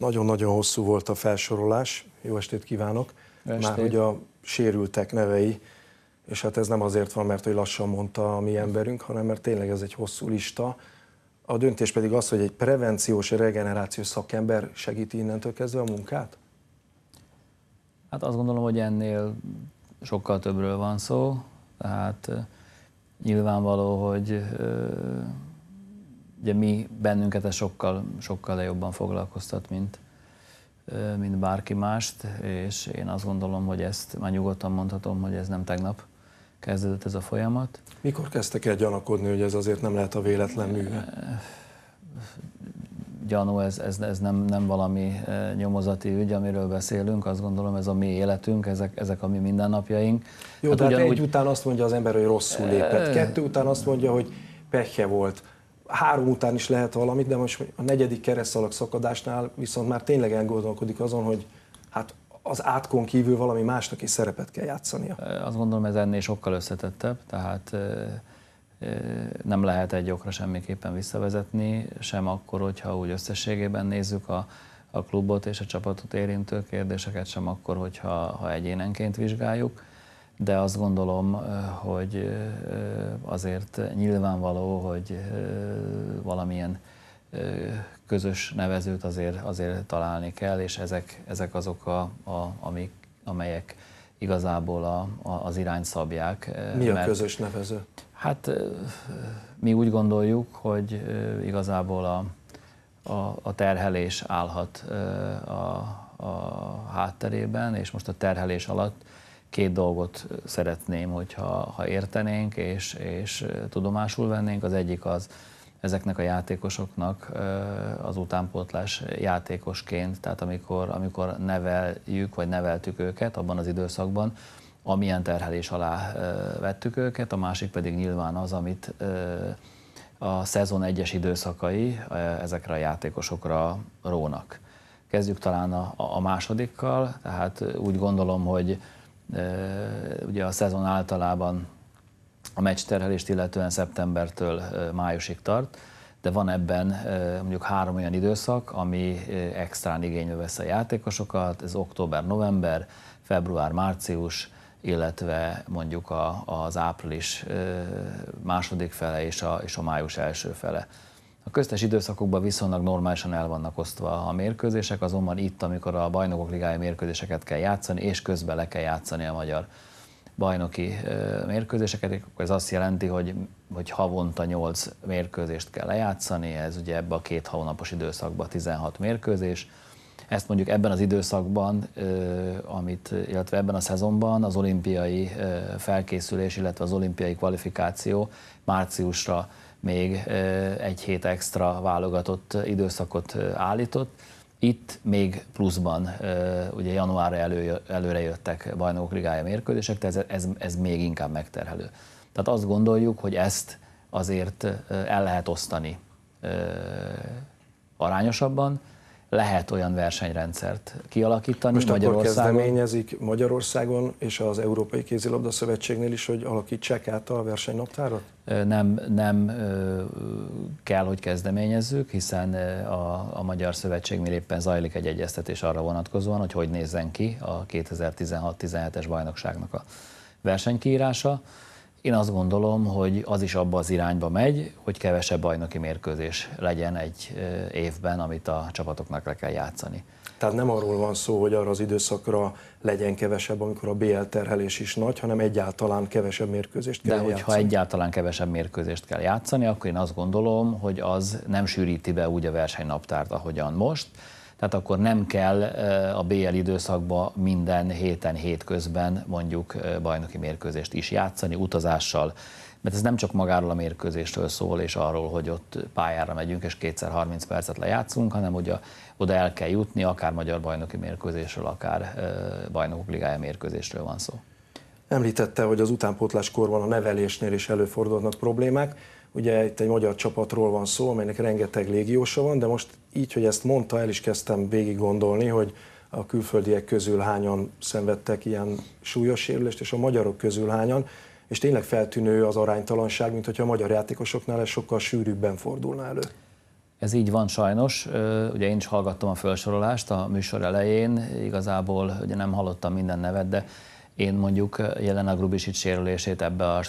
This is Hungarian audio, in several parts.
Nagyon-nagyon hosszú volt a felsorolás. Jó estét kívánok! Estét. Már hogy a sérültek nevei, és hát ez nem azért van, mert hogy lassan mondta a mi emberünk, hanem mert tényleg ez egy hosszú lista. A döntés pedig az, hogy egy prevenciós regenerációs szakember segíti innentől kezdve a munkát? Hát azt gondolom, hogy ennél sokkal többről van szó. Tehát eh, nyilvánvaló, hogy eh, ugye mi bennünket ez sokkal, sokkal jobban foglalkoztat, mint, mint bárki mást, és én azt gondolom, hogy ezt már nyugodtan mondhatom, hogy ez nem tegnap kezdődött ez a folyamat. Mikor kezdtek el gyanakodni, hogy ez azért nem lehet a véletlen műve? Gyanú, ez, ez, ez nem, nem valami nyomozati ügy, amiről beszélünk, azt gondolom ez a mi életünk, ezek, ezek a mi mindennapjaink. Jó, hát de ugyanúgy... egy után azt mondja az ember, hogy rosszul lépett, kettő után azt mondja, hogy pehje volt, három után is lehet valamit, de most a negyedik keresztalak szakadásnál viszont már tényleg elgondolkodik azon, hogy hát az átkon kívül valami másnak is szerepet kell játszania. Azt gondolom ez ennél sokkal összetettebb, tehát nem lehet egy okra semmiképpen visszavezetni, sem akkor, hogyha úgy összességében nézzük a, a klubot és a csapatot érintő kérdéseket, sem akkor, hogyha ha egyénenként vizsgáljuk de azt gondolom, hogy azért nyilvánvaló, hogy valamilyen közös nevezőt azért, azért találni kell, és ezek, ezek azok, a, a, amik, amelyek igazából a, a, az irány szabják. Mi a mert, közös nevező? Hát mi úgy gondoljuk, hogy igazából a, a, a terhelés állhat a, a hátterében, és most a terhelés alatt két dolgot szeretném, hogyha ha értenénk és, és tudomásul vennénk. Az egyik az ezeknek a játékosoknak az utánpótlás játékosként, tehát amikor, amikor neveljük vagy neveltük őket abban az időszakban, amilyen terhelés alá vettük őket, a másik pedig nyilván az, amit a szezon egyes időszakai ezekre a játékosokra rónak. Kezdjük talán a, a másodikkal, tehát úgy gondolom, hogy Ugye a szezon általában a meccs terhelést illetően szeptembertől májusig tart, de van ebben mondjuk három olyan időszak, ami extrán igénybe vesz a játékosokat, ez október-november, február-március, illetve mondjuk a, az április második fele és a, és a május első fele. A köztes időszakokban viszonylag normálisan el vannak osztva a mérkőzések, azonban itt, amikor a bajnokok ligája mérkőzéseket kell játszani, és közben le kell játszani a magyar bajnoki mérkőzéseket, akkor ez azt jelenti, hogy, hogy havonta 8 mérkőzést kell lejátszani, ez ugye ebbe a két hónapos időszakban 16 mérkőzés. Ezt mondjuk ebben az időszakban, amit, illetve ebben a szezonban az olimpiai felkészülés, illetve az olimpiai kvalifikáció márciusra még egy hét extra válogatott időszakot állított. Itt még pluszban, ugye januárra elő, előre jöttek bajnokok ligája mérkőzések, tehát ez, ez, ez még inkább megterhelő. Tehát azt gondoljuk, hogy ezt azért el lehet osztani arányosabban, lehet olyan versenyrendszert kialakítani Most Magyarországon. akkor kezdeményezik Magyarországon és az Európai Kézilabda Szövetségnél is, hogy alakítsák át a versenynaptárat? Nem, nem kell, hogy kezdeményezzük, hiszen a, a Magyar Szövetségnél éppen zajlik egy egyeztetés arra vonatkozóan, hogy hogy nézzen ki a 2016-17-es bajnokságnak a versenykiírása. Én azt gondolom, hogy az is abba az irányba megy, hogy kevesebb bajnoki mérkőzés legyen egy évben, amit a csapatoknak le kell játszani. Tehát nem arról van szó, hogy arra az időszakra legyen kevesebb, amikor a BL terhelés is nagy, hanem egyáltalán kevesebb mérkőzést kell De hogyha egyáltalán kevesebb mérkőzést kell játszani, akkor én azt gondolom, hogy az nem sűríti be úgy a versenynaptárt, ahogyan most tehát akkor nem kell a BL időszakba minden héten, hétközben mondjuk bajnoki mérkőzést is játszani utazással, mert ez nem csak magáról a mérkőzéstől szól, és arról, hogy ott pályára megyünk, és kétszer 30 percet lejátszunk, hanem hogy a, oda el kell jutni, akár magyar bajnoki mérkőzésről, akár bajnokok ligája mérkőzésről van szó. Említette, hogy az utánpótláskorban a nevelésnél is előfordulnak problémák. Ugye itt egy magyar csapatról van szó, amelynek rengeteg légiósa van, de most így, hogy ezt mondta, el is kezdtem végig gondolni, hogy a külföldiek közül hányan szenvedtek ilyen súlyos sérülést, és a magyarok közül hányan, és tényleg feltűnő az aránytalanság, mint hogyha a magyar játékosoknál ez sokkal sűrűbben fordulna elő. Ez így van sajnos, ugye én is hallgattam a felsorolást a műsor elején, igazából ugye nem hallottam minden nevet, de én mondjuk a Grubisic sérülését ebbe a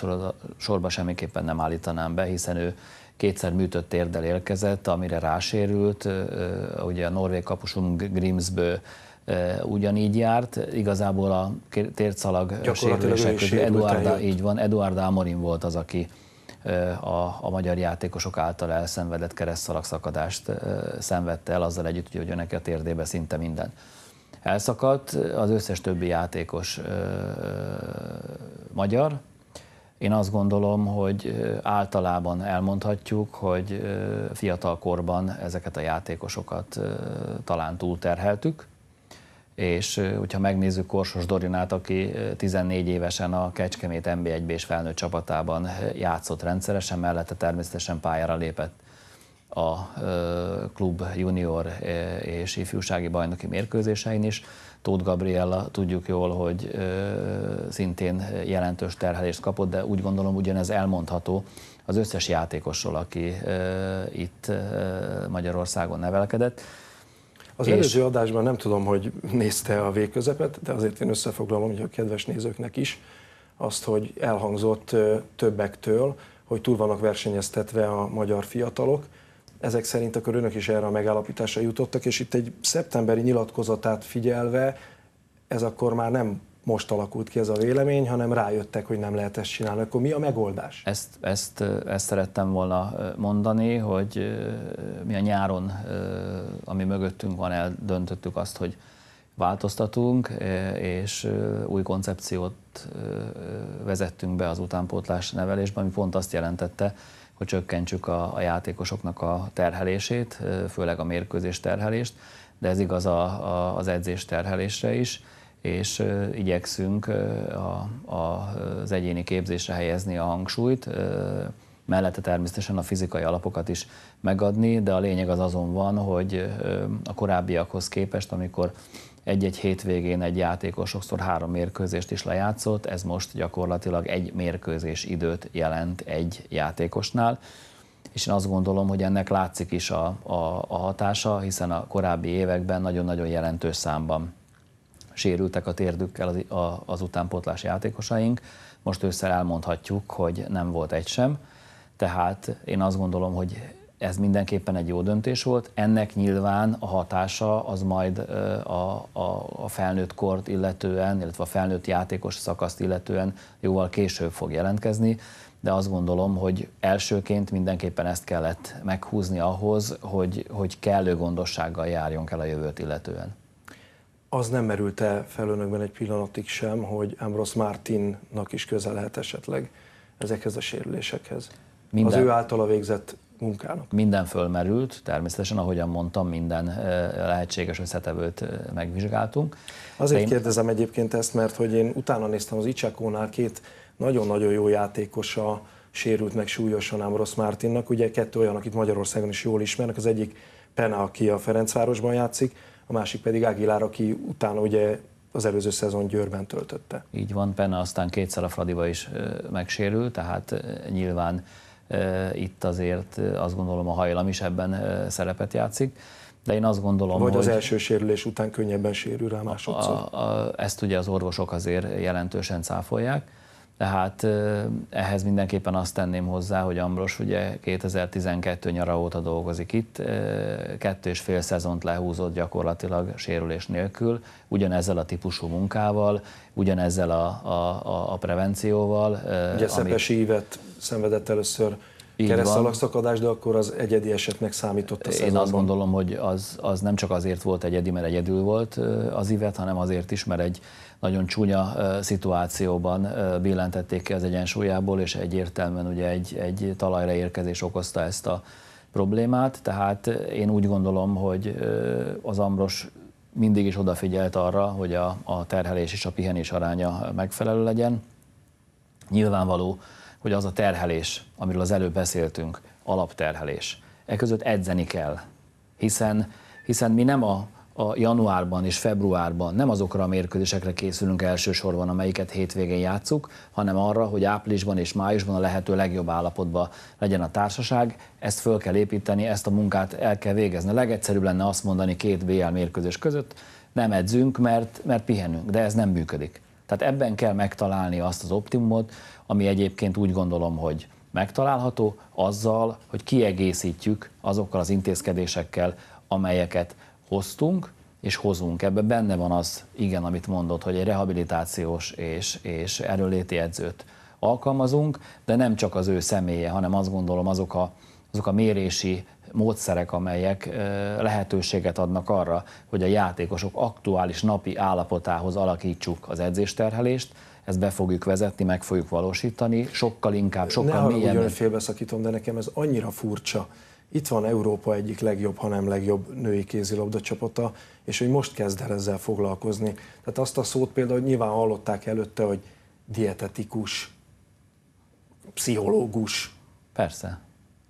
sorba semmiképpen nem állítanám be, hiszen ő kétszer műtött térdel érkezett, amire rásérült, ugye a norvég kapusunk Grimsbő ugyanígy járt, igazából a tércalag sérülések között így van, Eduard Amorin volt az, aki a, a magyar játékosok által elszenvedett keresztszalagszakadást szenvedte el, azzal együtt, hogy neki a térdébe szinte minden elszakadt, az összes többi játékos ö, magyar. Én azt gondolom, hogy általában elmondhatjuk, hogy fiatal korban ezeket a játékosokat talán túlterheltük, és hogyha megnézzük Korsos Dorinát, aki 14 évesen a Kecskemét NB1-b és felnőtt csapatában játszott rendszeresen, mellette természetesen pályára lépett a klub junior és ifjúsági bajnoki mérkőzésein is. Tóth Gabriella tudjuk jól, hogy szintén jelentős terhelést kapott, de úgy gondolom ugyanez elmondható az összes játékosról, aki itt Magyarországon nevelkedett. Az és... előző adásban nem tudom, hogy nézte a végközepet, de azért én összefoglalom, hogy a kedves nézőknek is, azt, hogy elhangzott többektől, hogy túl vannak versenyeztetve a magyar fiatalok, ezek szerint akkor önök is erre a megállapításra jutottak, és itt egy szeptemberi nyilatkozatát figyelve ez akkor már nem most alakult ki ez a vélemény, hanem rájöttek, hogy nem lehet ezt csinálni. Akkor mi a megoldás? Ezt, ezt, ezt szerettem volna mondani, hogy mi a nyáron, ami mögöttünk van, eldöntöttük azt, hogy változtatunk, e, és új koncepciót vezettünk be az utánpótlás nevelésben, ami pont azt jelentette, hogy csökkentsük a, játékosoknak a terhelését, főleg a mérkőzés terhelést, de ez igaz a, a, az edzés terhelésre is, és igyekszünk a, a, az egyéni képzésre helyezni a hangsúlyt, mellette természetesen a fizikai alapokat is megadni, de a lényeg az azon van, hogy a korábbiakhoz képest, amikor egy-egy hétvégén egy játékos sokszor három mérkőzést is lejátszott, ez most gyakorlatilag egy mérkőzés időt jelent egy játékosnál, és én azt gondolom, hogy ennek látszik is a, a, a hatása, hiszen a korábbi években nagyon-nagyon jelentős számban sérültek a térdükkel az, a, az utánpótlás játékosaink, most ősszel elmondhatjuk, hogy nem volt egy sem, tehát én azt gondolom, hogy ez mindenképpen egy jó döntés volt. Ennek nyilván a hatása az majd a, a, a felnőtt kort illetően, illetve a felnőtt játékos szakaszt illetően jóval később fog jelentkezni, de azt gondolom, hogy elsőként mindenképpen ezt kellett meghúzni ahhoz, hogy, hogy kellő gondossággal járjon el a jövőt illetően. Az nem merült-e fel önökben egy pillanatig sem, hogy Ambrose Martinnak is közel lehet esetleg ezekhez a sérülésekhez? Minden. Az ő általa végzett munkának? Minden fölmerült, természetesen, ahogyan mondtam, minden lehetséges összetevőt megvizsgáltunk. Azért én... kérdezem egyébként ezt, mert hogy én utána néztem az Icsekónál két nagyon-nagyon jó játékosa sérült meg súlyosan ám Rossz Mártinnak. Ugye kettő olyan, akit Magyarországon is jól ismernek, az egyik Pena, aki a Ferencvárosban játszik, a másik pedig Ágilár, aki utána ugye az előző szezon Győrben töltötte. Így van, Pena aztán kétszer a Fradiba is megsérült, tehát nyilván itt azért azt gondolom a hajlam is ebben szerepet játszik. De én azt gondolom, Vagy hogy az első sérülés után könnyebben sérül rá másodszor. A, a, ezt ugye az orvosok azért jelentősen cáfolják. Tehát ehhez mindenképpen azt tenném hozzá, hogy Ambros ugye 2012 nyara óta dolgozik itt, kettő és fél szezont lehúzott gyakorlatilag sérülés nélkül, ugyanezzel a típusú munkával, ugyanezzel a, a, a, a prevencióval. Ugye amit... Szepesi Ívet szenvedett először keresztalakszakadás, de akkor az egyedi esetnek számított a szezonban. Én azt gondolom, hogy az, az nem csak azért volt egyedi, mert egyedül volt az ivet, hanem azért is, mert egy nagyon csúnya szituációban billentették ki az egyensúlyából, és egyértelműen ugye egy, egy talajra érkezés okozta ezt a problémát, tehát én úgy gondolom, hogy az Ambros mindig is odafigyelt arra, hogy a, a terhelés és a pihenés aránya megfelelő legyen. Nyilvánvaló, hogy az a terhelés, amiről az előbb beszéltünk, alapterhelés. E között edzeni kell, hiszen, hiszen mi nem a, a januárban és februárban nem azokra a mérkőzésekre készülünk elsősorban, amelyiket hétvégén játszuk, hanem arra, hogy áprilisban és májusban a lehető legjobb állapotban legyen a társaság. Ezt föl kell építeni, ezt a munkát el kell végezni. A legegyszerűbb lenne azt mondani két BL mérkőzés között, nem edzünk, mert, mert pihenünk, de ez nem működik. Tehát ebben kell megtalálni azt az optimumot, ami egyébként úgy gondolom, hogy megtalálható, azzal, hogy kiegészítjük azokkal az intézkedésekkel, amelyeket hoztunk, és hozunk. Ebben benne van az, igen, amit mondott, hogy egy rehabilitációs és, és erőléti edzőt alkalmazunk, de nem csak az ő személye, hanem azt gondolom azok a, azok a mérési módszerek, amelyek lehetőséget adnak arra, hogy a játékosok aktuális napi állapotához alakítsuk az edzésterhelést, ezt be fogjuk vezetni, meg fogjuk valósítani, sokkal inkább, sokkal ne mélyebben. Ne félbeszakítom, de nekem ez annyira furcsa. Itt van Európa egyik legjobb, hanem legjobb női kézilabda csapata, és hogy most kezd el ezzel foglalkozni. Tehát azt a szót például, hogy nyilván hallották előtte, hogy dietetikus, pszichológus. Persze.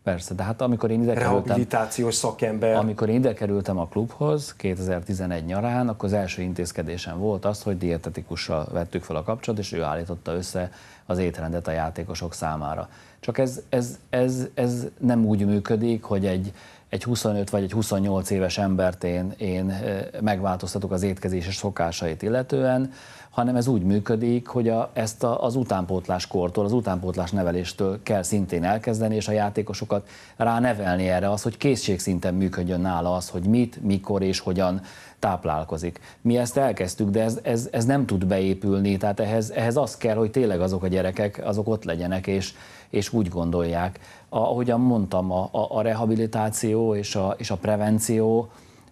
Persze, de hát amikor én ide kerültem... Rehabilitációs szakember. Amikor én ide kerültem a klubhoz 2011 nyarán, akkor az első intézkedésem volt az, hogy dietetikussal vettük fel a kapcsolatot, és ő állította össze az étrendet a játékosok számára. Csak ez, ez, ez, ez nem úgy működik, hogy egy, egy 25 vagy egy 28 éves embert én, én megváltoztatok az étkezéses szokásait illetően, hanem ez úgy működik, hogy a, ezt a, az utánpótlás kortól, az utánpótlás neveléstől kell szintén elkezdeni, és a játékosokat ránevelni erre az, hogy készségszinten működjön nála az, hogy mit, mikor és hogyan táplálkozik. Mi ezt elkezdtük, de ez, ez, ez nem tud beépülni, tehát ehhez, ehhez az kell, hogy tényleg azok a gyerekek, azok ott legyenek, és, és úgy gondolják ahogyan mondtam, a, a rehabilitáció és a, és a prevenció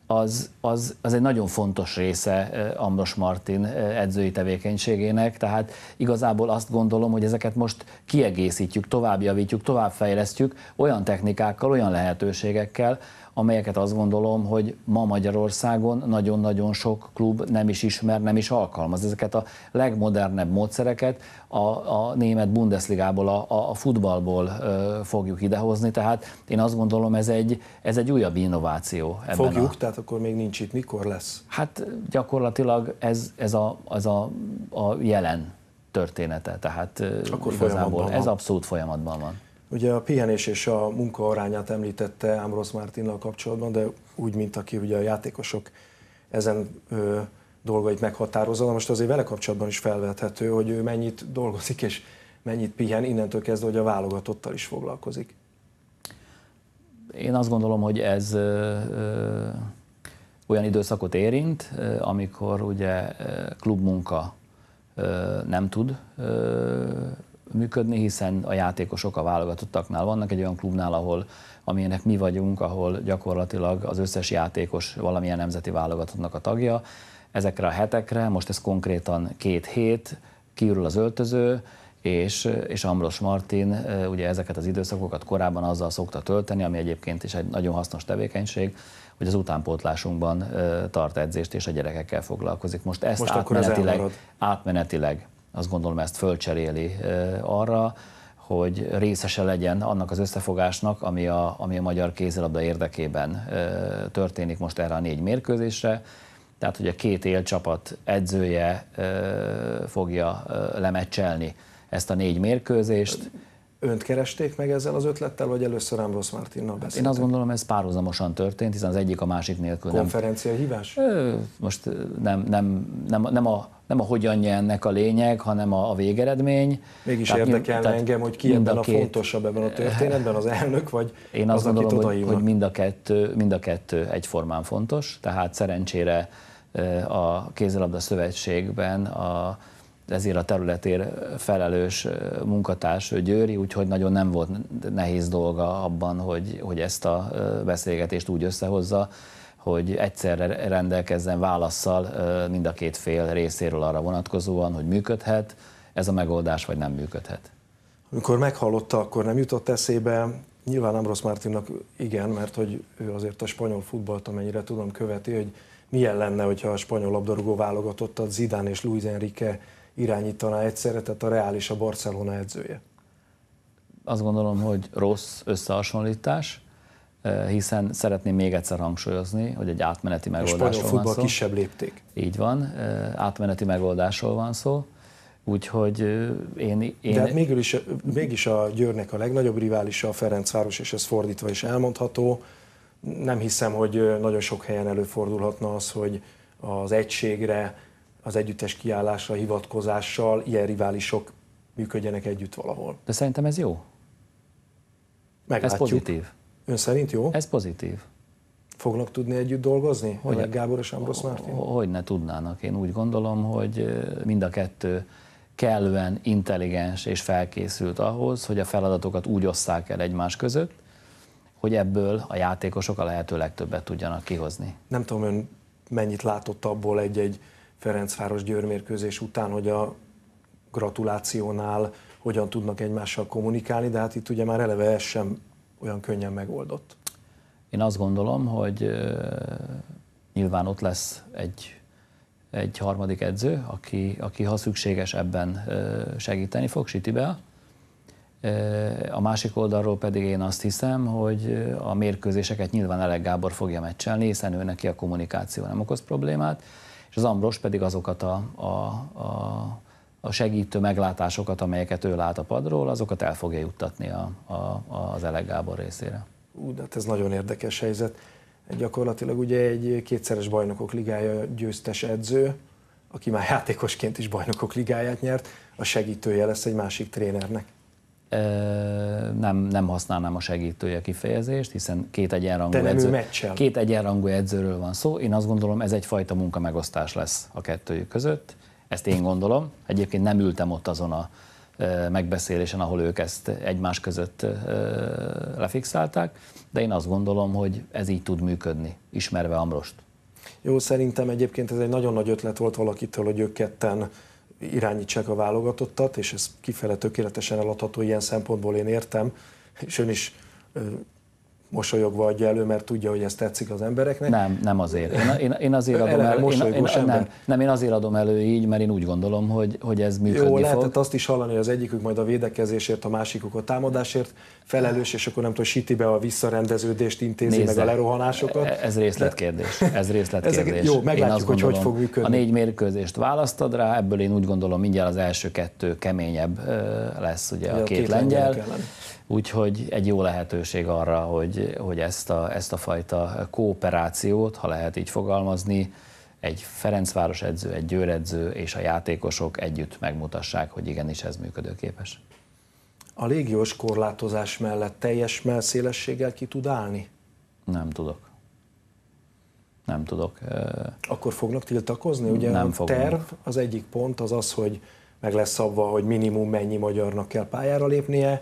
az, az, az egy nagyon fontos része e, Amnos Martin e, edzői tevékenységének, tehát igazából azt gondolom, hogy ezeket most kiegészítjük, továbbjavítjuk, továbbfejlesztjük olyan technikákkal, olyan lehetőségekkel, amelyeket azt gondolom, hogy ma Magyarországon nagyon-nagyon sok klub nem is ismer, nem is alkalmaz. Ezeket a legmodernebb módszereket a, a német Bundesligából, a, a futballból ö, fogjuk idehozni, tehát én azt gondolom, ez egy, ez egy újabb innováció. Ebben fogjuk, a... tehát akkor még nincs itt. Mikor lesz? Hát gyakorlatilag ez, ez, a, ez a, a jelen története, tehát Akkor igazából ez abszolút folyamatban van. Ugye a pihenés és a munka arányát említette Ámrosz Mártinnal kapcsolatban, de úgy, mint aki ugye a játékosok ezen ö, dolgait meghatározza. Na most azért vele kapcsolatban is felvethető, hogy ő mennyit dolgozik és mennyit pihen, innentől kezdve, hogy a válogatottal is foglalkozik. Én azt gondolom, hogy ez ö, ö, olyan időszakot érint, ö, amikor ugye klubmunka ö, nem tud ö, működni, hiszen a játékosok a válogatottaknál vannak, egy olyan klubnál, ahol amilyenek mi vagyunk, ahol gyakorlatilag az összes játékos valamilyen nemzeti válogatottnak a tagja. Ezekre a hetekre, most ez konkrétan két hét, kiürül az öltöző, és, és Ambros Martin ugye ezeket az időszakokat korábban azzal szokta tölteni, ami egyébként is egy nagyon hasznos tevékenység, hogy az utánpótlásunkban tart edzést és a gyerekekkel foglalkozik. Most ezt most átmenetileg, átmenetileg azt gondolom ezt fölcseréli arra, hogy részese legyen annak az összefogásnak, ami a, ami a magyar kézilabda érdekében történik most erre a négy mérkőzésre. Tehát, hogy a két élcsapat edzője fogja lemecselni ezt a négy mérkőzést. Önt keresték meg ezzel az ötlettel, vagy először Ambrose Martinnal beszéltek? Hát én azt gondolom, ez párhuzamosan történt, hiszen az egyik a másik nélkül Konferencia nem... hívás? most nem, nem, nem, nem, a, nem a hogyanja ennek a lényeg, hanem a, a végeredmény. Mégis tehát, érdekelne tehát engem, hogy ki ebben a, két... a fontosabb ebben a történetben, az elnök, vagy Én az, azt gondolom, hogy, hogy mind, a kettő, mind a kettő egyformán fontos, tehát szerencsére a kézilabda szövetségben a ezért a területért felelős munkatárs Győri, úgyhogy nagyon nem volt nehéz dolga abban, hogy, hogy ezt a beszélgetést úgy összehozza, hogy egyszerre rendelkezzen válaszsal mind a két fél részéről arra vonatkozóan, hogy működhet ez a megoldás, vagy nem működhet. Amikor meghallotta, akkor nem jutott eszébe, nyilván Ambrosz Mártinnak igen, mert hogy ő azért a spanyol futballt, amennyire tudom, követi, hogy milyen lenne, hogyha a spanyol labdarúgó válogatottat Zidán és Luis Enrique irányítaná egyszerre, tehát a reális a Barcelona edzője? Azt gondolom, hogy rossz összehasonlítás, eh, hiszen szeretném még egyszer hangsúlyozni, hogy egy átmeneti megoldásról van szó. kisebb lépték. Így van, eh, átmeneti megoldásról van szó. Úgyhogy eh, én... én... De hát mégis, mégis a Győrnek a legnagyobb riválisa a Ferencváros, és ez fordítva is elmondható. Nem hiszem, hogy nagyon sok helyen előfordulhatna az, hogy az egységre az együttes kiállásra, hivatkozással ilyen riválisok működjenek együtt valahol. De szerintem ez jó. Meglátjuk. Ez pozitív. Ön szerint jó? Ez pozitív. Fognak tudni együtt dolgozni? Hogy Elek Gábor és Ambrosz márti? Hogy ne tudnának. Én úgy gondolom, hogy mind a kettő kellően intelligens és felkészült ahhoz, hogy a feladatokat úgy osszák el egymás között, hogy ebből a játékosok a lehető legtöbbet tudjanak kihozni. Nem tudom, ön mennyit látott abból egy-egy Ferencváros győrmérkőzés után, hogy a gratulációnál hogyan tudnak egymással kommunikálni, de hát itt ugye már eleve ez sem olyan könnyen megoldott. Én azt gondolom, hogy nyilván ott lesz egy, egy harmadik edző, aki, aki ha szükséges ebben segíteni fog, Siti-be. a másik oldalról pedig én azt hiszem, hogy a mérkőzéseket nyilván Elek Gábor fogja meccselni, hiszen ő neki a kommunikáció nem okoz problémát, és az Ambros pedig azokat a, a, a, a segítő meglátásokat, amelyeket ő lát a padról, azokat el fogja juttatni a, a, az Elek Gábor részére. Ú, de hát ez nagyon érdekes helyzet. Gyakorlatilag ugye egy kétszeres bajnokok ligája győztes edző, aki már játékosként is bajnokok ligáját nyert, a segítője lesz egy másik trénernek nem, nem használnám a segítője kifejezést, hiszen két egyenrangú, edző, két egyenrangú edzőről van szó. Én azt gondolom, ez egyfajta munkamegosztás lesz a kettőjük között. Ezt én gondolom. Egyébként nem ültem ott azon a megbeszélésen, ahol ők ezt egymás között lefixálták, de én azt gondolom, hogy ez így tud működni, ismerve Amrost. Jó, szerintem egyébként ez egy nagyon nagy ötlet volt valakitől, hogy ők ketten irányítsák a válogatottat, és ez kifele tökéletesen eladható ilyen szempontból én értem, és ön is mosolyogva adja elő, mert tudja, hogy ez tetszik az embereknek. Nem, nem azért. Én, én, én azért adom elő. Én, én, én, nem, nem, én azért adom elő így, mert én úgy gondolom, hogy, hogy ez működni Jó, lehetett fog. azt is hallani, hogy az egyikük majd a védekezésért, a másikuk a támadásért felelős, és akkor nem tudom, síti be a visszarendeződést, intézi Nézze, meg a lerohanásokat. E- ez részletkérdés. Ez részletkérdés. Ezek, jó, meglátjuk, hogy gondolom, hogy fog működni. A négy mérkőzést választad rá, ebből én úgy gondolom mindjárt az első kettő keményebb lesz ugye, ugye a két, két lengyel. lengyel Úgyhogy egy jó lehetőség arra, hogy hogy, ezt, a, ezt a fajta kooperációt, ha lehet így fogalmazni, egy Ferencváros edző, egy Győr edző és a játékosok együtt megmutassák, hogy igenis ez működőképes. A légiós korlátozás mellett teljes melszélességgel ki tud állni? Nem tudok. Nem tudok. Akkor fognak tiltakozni? Ugye nem a terv, az egyik pont az az, hogy meg lesz szabva, hogy minimum mennyi magyarnak kell pályára lépnie,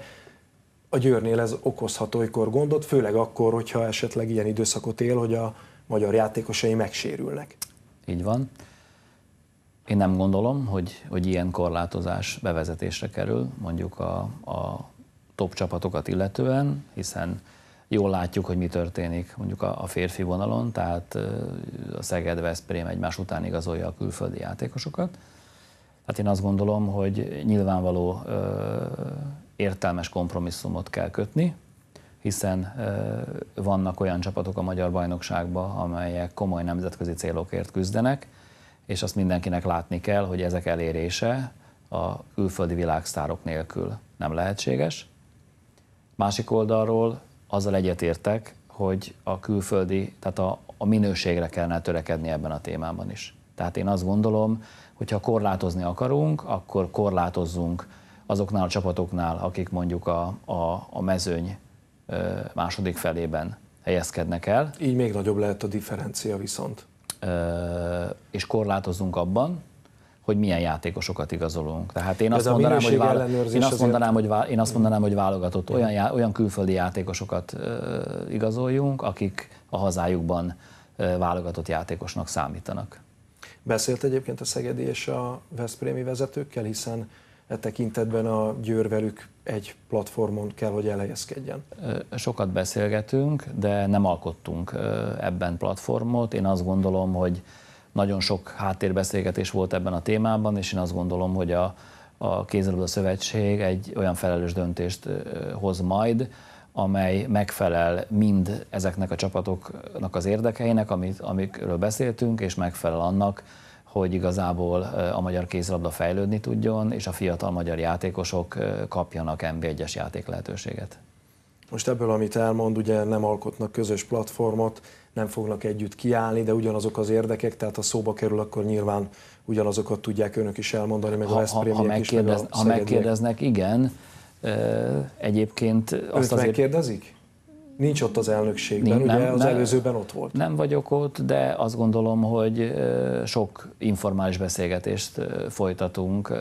a Győrnél ez okozhat olykor gondot, főleg akkor, hogyha esetleg ilyen időszakot él, hogy a magyar játékosai megsérülnek. Így van. Én nem gondolom, hogy, hogy ilyen korlátozás bevezetésre kerül, mondjuk a, a top csapatokat illetően, hiszen jól látjuk, hogy mi történik mondjuk a, a férfi vonalon, tehát a Szeged Veszprém egymás után igazolja a külföldi játékosokat. Hát én azt gondolom, hogy nyilvánvaló ö, értelmes kompromisszumot kell kötni, hiszen vannak olyan csapatok a magyar bajnokságban, amelyek komoly nemzetközi célokért küzdenek, és azt mindenkinek látni kell, hogy ezek elérése a külföldi világsztárok nélkül nem lehetséges. Másik oldalról azzal egyetértek, hogy a külföldi, tehát a, a minőségre kellene törekedni ebben a témában is. Tehát én azt gondolom, hogy ha korlátozni akarunk, akkor korlátozzunk azoknál a csapatoknál, akik mondjuk a, a, a mezőny második felében helyezkednek el. Így még nagyobb lehet a differencia viszont. És korlátozunk abban, hogy milyen játékosokat igazolunk. Tehát én, azt mondanám, hogy vála... én azt mondanám, hogy vá... én azt mm. mondanám, hogy válogatott olyan, já... olyan külföldi játékosokat uh, igazoljunk, akik a hazájukban uh, válogatott játékosnak számítanak. Beszélt egyébként a Szegedi és a Veszprémi vezetőkkel, hiszen e tekintetben a Győr velük egy platformon kell, hogy elhelyezkedjen. Sokat beszélgetünk, de nem alkottunk ebben platformot. Én azt gondolom, hogy nagyon sok háttérbeszélgetés volt ebben a témában, és én azt gondolom, hogy a, a Kézilabda Szövetség egy olyan felelős döntést hoz majd, amely megfelel mind ezeknek a csapatoknak az érdekeinek, amit, amikről beszéltünk, és megfelel annak, hogy igazából a magyar kézlabda fejlődni tudjon, és a fiatal magyar játékosok kapjanak NB1-es játék lehetőséget. Most ebből, amit elmond, ugye nem alkotnak közös platformot, nem fognak együtt kiállni, de ugyanazok az érdekek, tehát ha szóba kerül, akkor nyilván ugyanazokat tudják önök is elmondani, meg ha, a Veszprémiek ha, ha megkérdez, is, meg a Ha megkérdeznek, igen. Egyébként azt azért... megkérdezik? Nincs ott az elnökségben, Nincs, ugye nem, az nem, előzőben ott volt. Nem vagyok ott, de azt gondolom, hogy sok informális beszélgetést folytatunk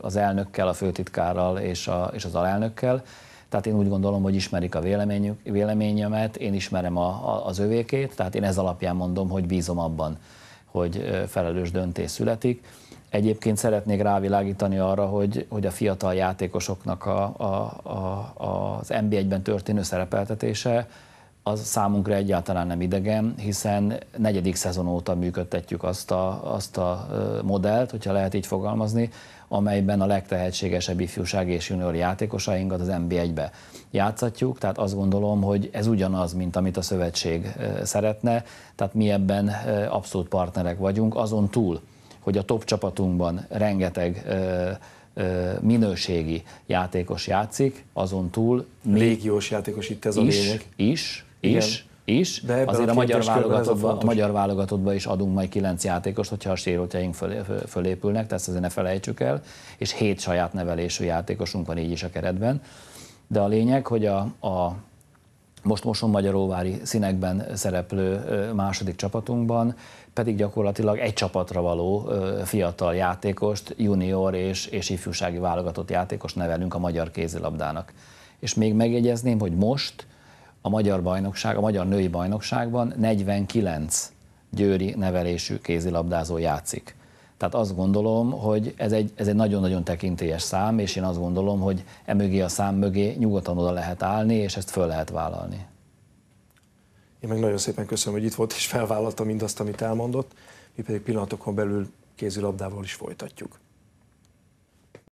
az elnökkel, a főtitkárral és, a, és az alelnökkel. Tehát én úgy gondolom, hogy ismerik a véleményük, véleményemet, én ismerem a, a, az övékét, tehát én ez alapján mondom, hogy bízom abban, hogy felelős döntés születik. Egyébként szeretnék rávilágítani arra, hogy, hogy a fiatal játékosoknak a, a, a, az NB1-ben történő szerepeltetése az számunkra egyáltalán nem idegen, hiszen negyedik szezon óta működtetjük azt a, azt a modellt, hogyha lehet így fogalmazni, amelyben a legtehetségesebb ifjúság és junior játékosainkat az NB1-be játszatjuk, tehát azt gondolom, hogy ez ugyanaz, mint amit a szövetség szeretne, tehát mi ebben abszolút partnerek vagyunk, azon túl, hogy a top csapatunkban rengeteg minőségi játékos játszik, azon túl... Légiós játékos itt ez a is, lényeg. Is, Igen. is, is. De Azért a, a magyar, válogatottban a, magyar is adunk majd kilenc játékost, hogyha a sérültjeink föl, fölépülnek, tehát azért ne felejtsük el, és hét saját nevelésű játékosunk van így is a keretben. De a lényeg, hogy a, a most Moson-Magyaróvári színekben szereplő második csapatunkban, pedig gyakorlatilag egy csapatra való fiatal játékost, junior és, és ifjúsági válogatott játékos nevelünk a magyar kézilabdának. És még megjegyezném, hogy most a magyar bajnokság, a magyar női bajnokságban 49 győri nevelésű kézilabdázó játszik. Tehát azt gondolom, hogy ez egy, ez egy nagyon-nagyon tekintélyes szám, és én azt gondolom, hogy emögé a szám mögé nyugodtan oda lehet állni, és ezt föl lehet vállalni. Én meg nagyon szépen köszönöm, hogy itt volt és felvállalta mindazt, amit elmondott, mi pedig pillanatokon belül kézilabdával is folytatjuk.